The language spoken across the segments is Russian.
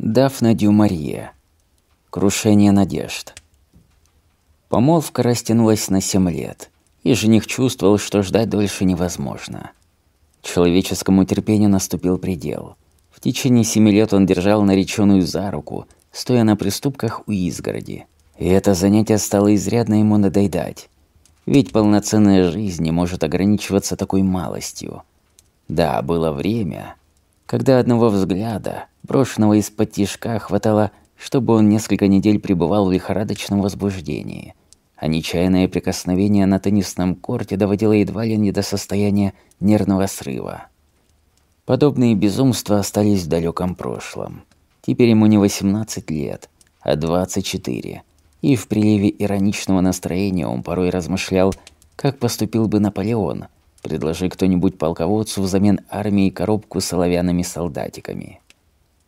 Дафна Дюмария. Крушение надежд. Помолвка растянулась на семь лет, и жених чувствовал, что ждать дольше невозможно. Человеческому терпению наступил предел. В течение семи лет он держал нареченную за руку, стоя на приступках у изгороди. И это занятие стало изрядно ему надоедать. Ведь полноценная жизнь не может ограничиваться такой малостью. Да, было время, когда одного взгляда, брошенного из-под тишка, хватало, чтобы он несколько недель пребывал в лихорадочном возбуждении. А нечаянное прикосновение на теннисном корте доводило едва ли не до состояния нервного срыва. Подобные безумства остались в далеком прошлом. Теперь ему не 18 лет, а 24. И в приливе ироничного настроения он порой размышлял, как поступил бы Наполеон – Предложи кто-нибудь полководцу взамен армии коробку с оловянными солдатиками.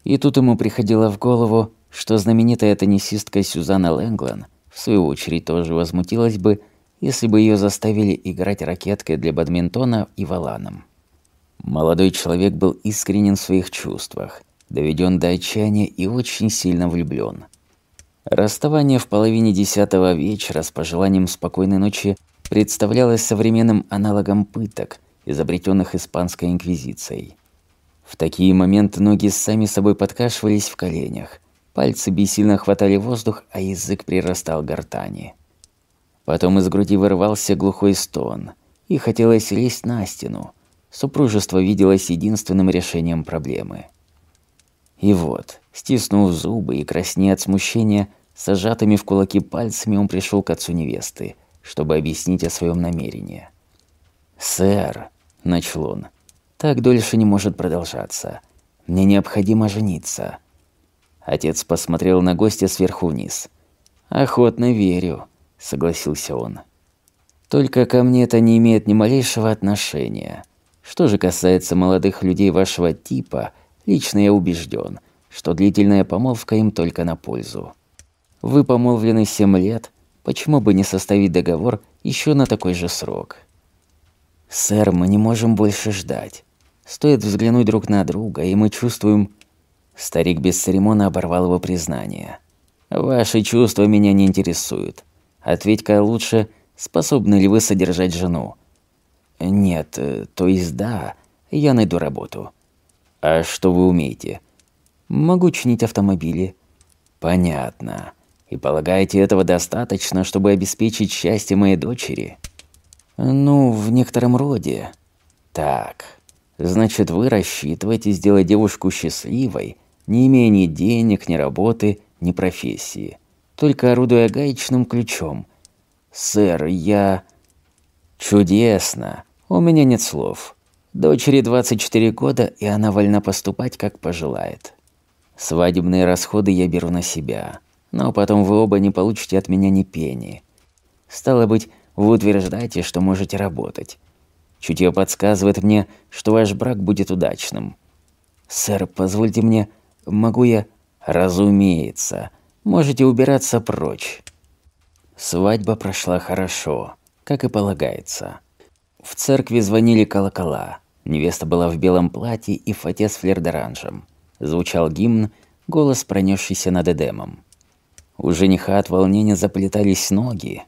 И тут ему приходило в голову, что знаменитая теннисистка Сюзанна Лэнглан, в свою очередь, тоже возмутилась бы, если бы ее заставили играть ракеткой для бадминтона и валаном. Молодой человек был искренен в своих чувствах, доведен до отчаяния и очень сильно влюблен. Расставание в половине десятого вечера с пожеланием спокойной ночи представлялась современным аналогом пыток, изобретенных испанской инквизицией. В такие моменты ноги сами собой подкашивались в коленях, пальцы бессильно хватали воздух, а язык прирастал к гортани. Потом из груди вырывался глухой стон, и хотелось лезть на стену. Супружество виделось единственным решением проблемы. И вот, стиснув зубы и краснея от смущения, с сжатыми в кулаки пальцами он пришел к отцу невесты – чтобы объяснить о своем намерении. «Сэр», – начал он, – «так дольше не может продолжаться. Мне необходимо жениться». Отец посмотрел на гостя сверху вниз. «Охотно верю», – согласился он. «Только ко мне это не имеет ни малейшего отношения. Что же касается молодых людей вашего типа, лично я убежден, что длительная помолвка им только на пользу. Вы помолвлены семь лет – Почему бы не составить договор еще на такой же срок? «Сэр, мы не можем больше ждать. Стоит взглянуть друг на друга, и мы чувствуем...» Старик без церемона оборвал его признание. «Ваши чувства меня не интересуют. Ответь-ка лучше, способны ли вы содержать жену?» «Нет, э, то есть да, я найду работу». «А что вы умеете?» «Могу чинить автомобили». «Понятно. И полагаете, этого достаточно, чтобы обеспечить счастье моей дочери? Ну, в некотором роде. Так. Значит, вы рассчитываете сделать девушку счастливой, не имея ни денег, ни работы, ни профессии. Только орудуя гаечным ключом. Сэр, я... Чудесно. У меня нет слов. Дочери 24 года, и она вольна поступать, как пожелает. Свадебные расходы я беру на себя но потом вы оба не получите от меня ни пени. Стало быть, вы утверждаете, что можете работать. Чутье подсказывает мне, что ваш брак будет удачным. Сэр, позвольте мне, могу я... Разумеется, можете убираться прочь. Свадьба прошла хорошо, как и полагается. В церкви звонили колокола. Невеста была в белом платье и в фате с флердоранжем. Звучал гимн, голос, пронесшийся над Эдемом. У жениха от волнения заплетались ноги.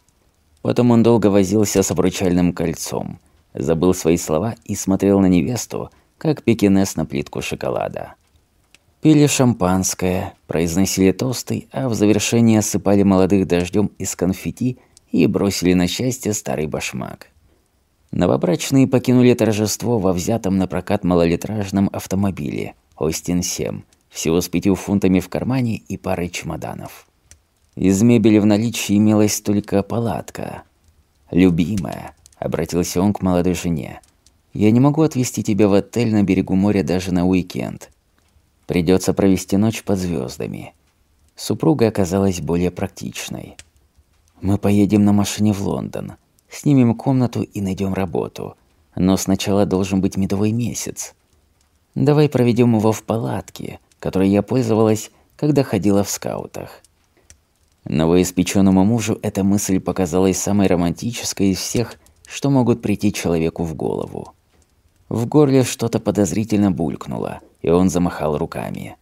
Потом он долго возился с обручальным кольцом, забыл свои слова и смотрел на невесту, как пекинес на плитку шоколада. Пили шампанское, произносили тосты, а в завершение осыпали молодых дождем из конфетти и бросили на счастье старый башмак. Новобрачные покинули торжество во взятом на прокат малолитражном автомобиле «Остин-7», всего с пятью фунтами в кармане и парой чемоданов. Из мебели в наличии имелась только палатка. «Любимая», – обратился он к молодой жене, – «я не могу отвезти тебя в отель на берегу моря даже на уикенд. Придется провести ночь под звездами. Супруга оказалась более практичной. «Мы поедем на машине в Лондон, снимем комнату и найдем работу. Но сначала должен быть медовый месяц. Давай проведем его в палатке, которой я пользовалась, когда ходила в скаутах». Новоиспеченному мужу эта мысль показалась самой романтической из всех, что могут прийти человеку в голову. В горле что-то подозрительно булькнуло, и он замахал руками.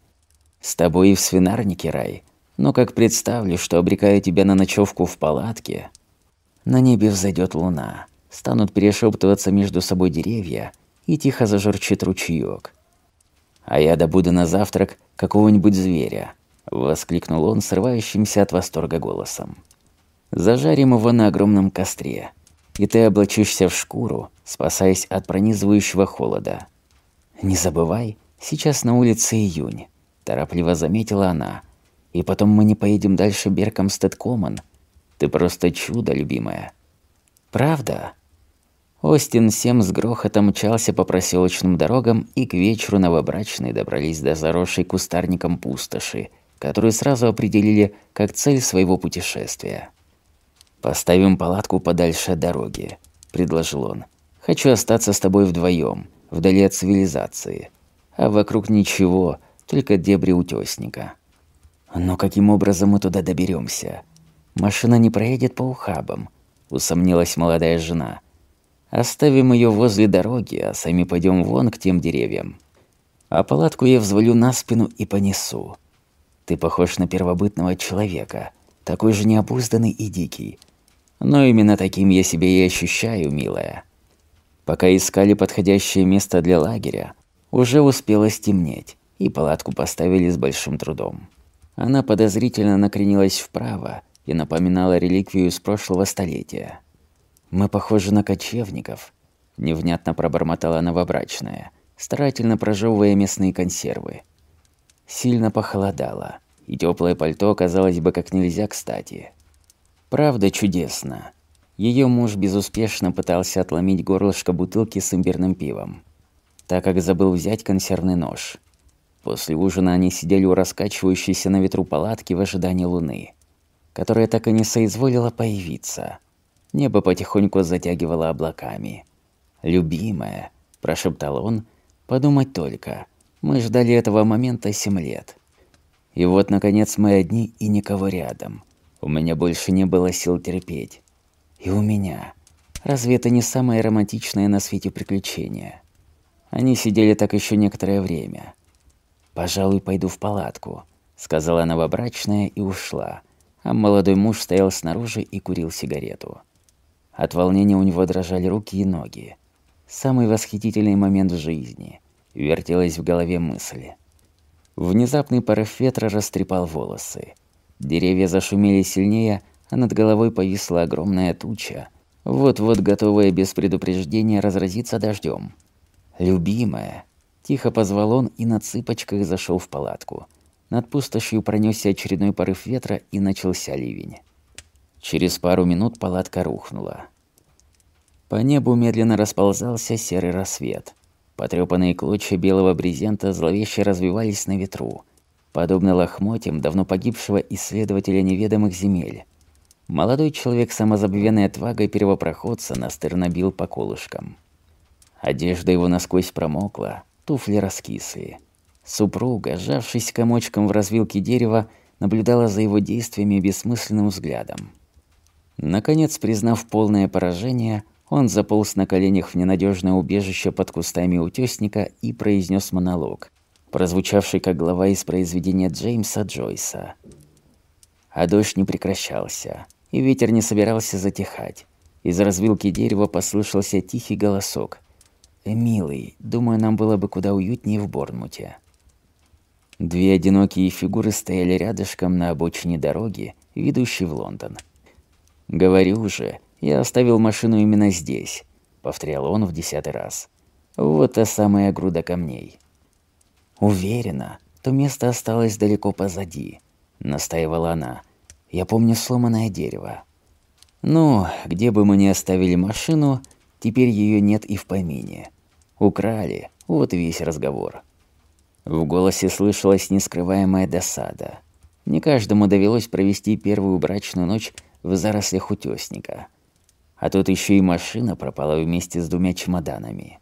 «С тобой и в свинарнике рай, но как представлю, что обрекаю тебя на ночевку в палатке...» На небе взойдет луна, станут перешептываться между собой деревья, и тихо зажурчит ручеек. А я добуду на завтрак какого-нибудь зверя – воскликнул он срывающимся от восторга голосом. Зажарим его на огромном костре, и ты облачишься в шкуру, спасаясь от пронизывающего холода. Не забывай, сейчас на улице июнь, торопливо заметила она. И потом мы не поедем дальше берком Коммон. Ты просто чудо, любимая. Правда? Остин всем с грохотом мчался по проселочным дорогам и к вечеру новобрачные добрались до заросшей кустарником пустоши – которую сразу определили как цель своего путешествия. «Поставим палатку подальше от дороги», – предложил он. «Хочу остаться с тобой вдвоем, вдали от цивилизации. А вокруг ничего, только дебри утесника». «Но каким образом мы туда доберемся? Машина не проедет по ухабам», – усомнилась молодая жена. «Оставим ее возле дороги, а сами пойдем вон к тем деревьям. А палатку я взвалю на спину и понесу. Ты похож на первобытного человека, такой же необузданный и дикий. Но именно таким я себя и ощущаю, милая. Пока искали подходящее место для лагеря, уже успело стемнеть, и палатку поставили с большим трудом. Она подозрительно накренилась вправо и напоминала реликвию с прошлого столетия. «Мы похожи на кочевников», – невнятно пробормотала новобрачная, старательно прожевывая местные консервы. Сильно похолодало, и теплое пальто казалось бы как нельзя кстати. Правда чудесно. Ее муж безуспешно пытался отломить горлышко бутылки с имбирным пивом, так как забыл взять консервный нож. После ужина они сидели у раскачивающейся на ветру палатки в ожидании луны, которая так и не соизволила появиться. Небо потихоньку затягивало облаками. «Любимая», – прошептал он, – «подумать только. Мы ждали этого момента семь лет. И вот, наконец, мы одни и никого рядом. У меня больше не было сил терпеть. И у меня. Разве это не самое романтичное на свете приключение? Они сидели так еще некоторое время. «Пожалуй, пойду в палатку», — сказала новобрачная и ушла. А молодой муж стоял снаружи и курил сигарету. От волнения у него дрожали руки и ноги. Самый восхитительный момент в жизни — вертелась в голове мысль. Внезапный порыв ветра растрепал волосы. Деревья зашумели сильнее, а над головой повисла огромная туча, вот-вот готовая без предупреждения разразиться дождем. «Любимая!» – тихо позвал он и на цыпочках зашел в палатку. Над пустошью пронесся очередной порыв ветра и начался ливень. Через пару минут палатка рухнула. По небу медленно расползался серый рассвет – Потрёпанные клочья белого брезента зловеще развивались на ветру, подобно лохмотьям давно погибшего исследователя неведомых земель. Молодой человек самозабвенной отвагой первопроходца настырно бил по колышкам. Одежда его насквозь промокла, туфли раскисли. Супруга, сжавшись комочком в развилке дерева, наблюдала за его действиями бессмысленным взглядом. Наконец, признав полное поражение, он заполз на коленях в ненадежное убежище под кустами утесника и произнес монолог, прозвучавший как глава из произведения Джеймса Джойса. А дождь не прекращался, и ветер не собирался затихать. Из развилки дерева послышался тихий голосок. «Милый, думаю, нам было бы куда уютнее в Борнмуте». Две одинокие фигуры стояли рядышком на обочине дороги, ведущей в Лондон. Говорю уже, я оставил машину именно здесь», — повторял он в десятый раз. «Вот та самая груда камней». «Уверена, то место осталось далеко позади», — настаивала она. «Я помню сломанное дерево». «Ну, где бы мы ни оставили машину, теперь ее нет и в помине. Украли, вот весь разговор». В голосе слышалась нескрываемая досада. Не каждому довелось провести первую брачную ночь в зарослях утесника. А тут еще и машина пропала вместе с двумя чемоданами.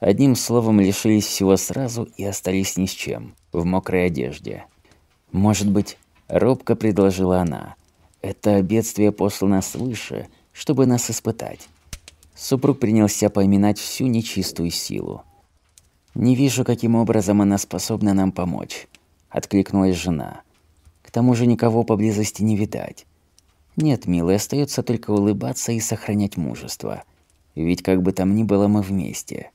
Одним словом, лишились всего сразу и остались ни с чем, в мокрой одежде. «Может быть, робко предложила она. Это бедствие послано свыше, чтобы нас испытать». Супруг принялся поминать всю нечистую силу. «Не вижу, каким образом она способна нам помочь», – откликнулась жена. «К тому же никого поблизости не видать. Нет, милый, остается только улыбаться и сохранять мужество. Ведь как бы там ни было, мы вместе.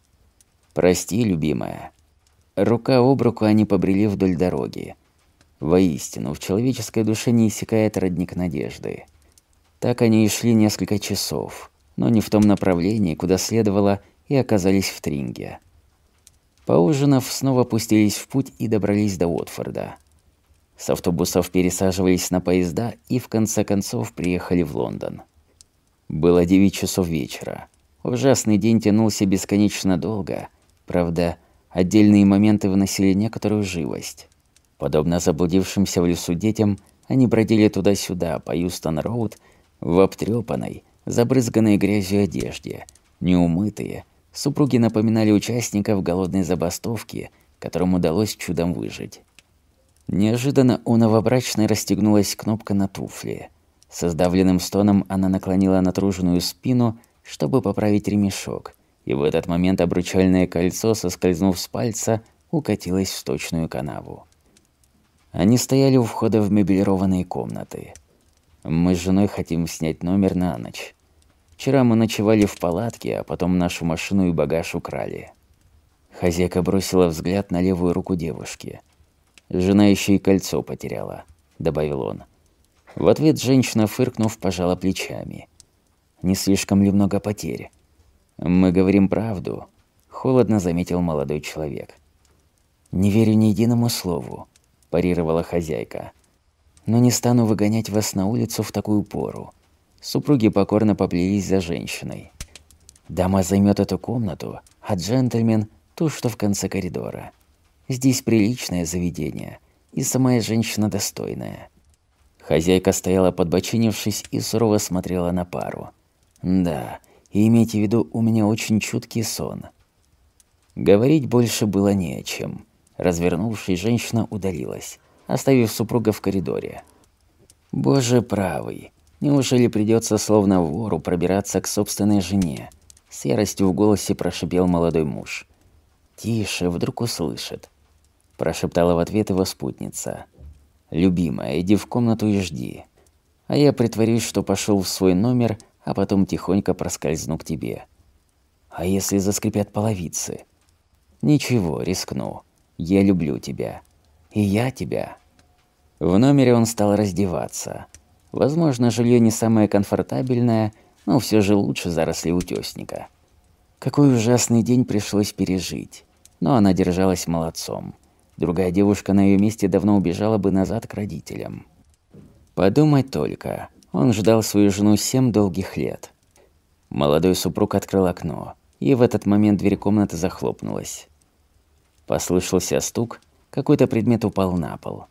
Прости, любимая. Рука об руку они побрели вдоль дороги. Воистину, в человеческой душе не иссякает родник надежды. Так они и шли несколько часов, но не в том направлении, куда следовало, и оказались в Тринге. Поужинав, снова пустились в путь и добрались до Уотфорда. С автобусов пересаживались на поезда и в конце концов приехали в Лондон. Было 9 часов вечера. Ужасный день тянулся бесконечно долго. Правда, отдельные моменты вносили некоторую живость. Подобно заблудившимся в лесу детям, они бродили туда-сюда, по Юстон-Роуд, в обтрепанной, забрызганной грязью одежде, неумытые. Супруги напоминали участников голодной забастовки, которым удалось чудом выжить. Неожиданно у новобрачной расстегнулась кнопка на туфле. С сдавленным стоном она наклонила натруженную спину, чтобы поправить ремешок. И в этот момент обручальное кольцо, соскользнув с пальца, укатилось в сточную канаву. Они стояли у входа в меблированные комнаты. Мы с женой хотим снять номер на ночь. Вчера мы ночевали в палатке, а потом нашу машину и багаж украли. Хозяйка бросила взгляд на левую руку девушки – Жена еще и кольцо потеряла», — добавил он. В ответ женщина, фыркнув, пожала плечами. «Не слишком ли много потерь?» «Мы говорим правду», — холодно заметил молодой человек. «Не верю ни единому слову», – парировала хозяйка. «Но не стану выгонять вас на улицу в такую пору». Супруги покорно поплелись за женщиной. Дама займет эту комнату, а джентльмен – ту, что в конце коридора. Здесь приличное заведение, и самая женщина достойная. Хозяйка стояла подбочинившись и сурово смотрела на пару. Да, и имейте в виду, у меня очень чуткий сон. Говорить больше было не о чем. Развернувшись, женщина удалилась, оставив супруга в коридоре. Боже правый, неужели придется словно вору пробираться к собственной жене? С яростью в голосе прошипел молодой муж. Тише, вдруг услышит. – прошептала в ответ его спутница. «Любимая, иди в комнату и жди. А я притворюсь, что пошел в свой номер, а потом тихонько проскользну к тебе. А если заскрипят половицы?» «Ничего, рискну. Я люблю тебя. И я тебя». В номере он стал раздеваться. Возможно, жилье не самое комфортабельное, но все же лучше заросли утесника. Какой ужасный день пришлось пережить, но она держалась молодцом. Другая девушка на ее месте давно убежала бы назад к родителям. Подумай только. Он ждал свою жену семь долгих лет. Молодой супруг открыл окно, и в этот момент дверь комнаты захлопнулась. Послышался стук, какой-то предмет упал на пол.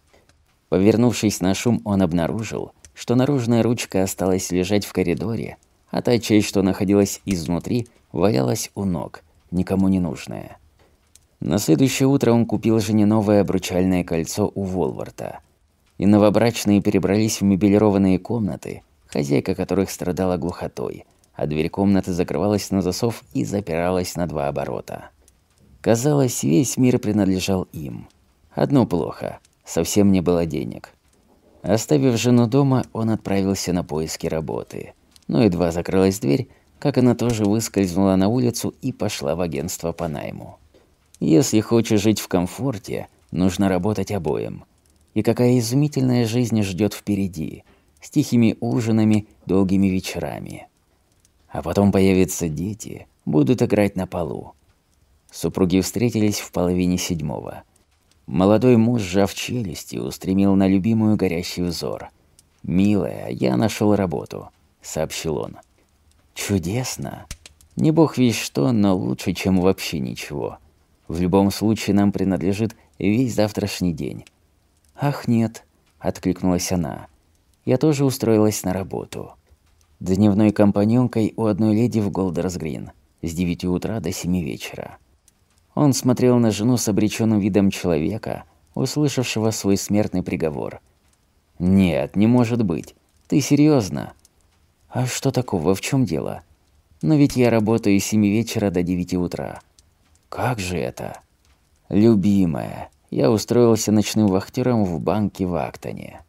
Повернувшись на шум, он обнаружил, что наружная ручка осталась лежать в коридоре, а та часть, что находилась изнутри, валялась у ног, никому не нужная. На следующее утро он купил жене новое обручальное кольцо у Волворта, И новобрачные перебрались в меблированные комнаты, хозяйка которых страдала глухотой, а дверь комнаты закрывалась на засов и запиралась на два оборота. Казалось, весь мир принадлежал им. Одно плохо – совсем не было денег. Оставив жену дома, он отправился на поиски работы. Но едва закрылась дверь, как она тоже выскользнула на улицу и пошла в агентство по найму. Если хочешь жить в комфорте, нужно работать обоим. И какая изумительная жизнь ждет впереди, с тихими ужинами, долгими вечерами. А потом появятся дети, будут играть на полу. Супруги встретились в половине седьмого. Молодой муж, сжав челюсти, устремил на любимую горящий взор. «Милая, я нашел работу», — сообщил он. «Чудесно. Не бог весь что, но лучше, чем вообще ничего», в любом случае нам принадлежит весь завтрашний день. Ах, нет, откликнулась она. Я тоже устроилась на работу. Дневной компаньонкой у одной леди в Голдерсгрин с 9 утра до 7 вечера. Он смотрел на жену с обреченным видом человека, услышавшего свой смертный приговор. «Нет, не может быть. Ты серьезно? «А что такого? В чем дело?» «Но ведь я работаю с 7 вечера до 9 утра. Как же это? Любимая, я устроился ночным вахтером в банке в Актоне.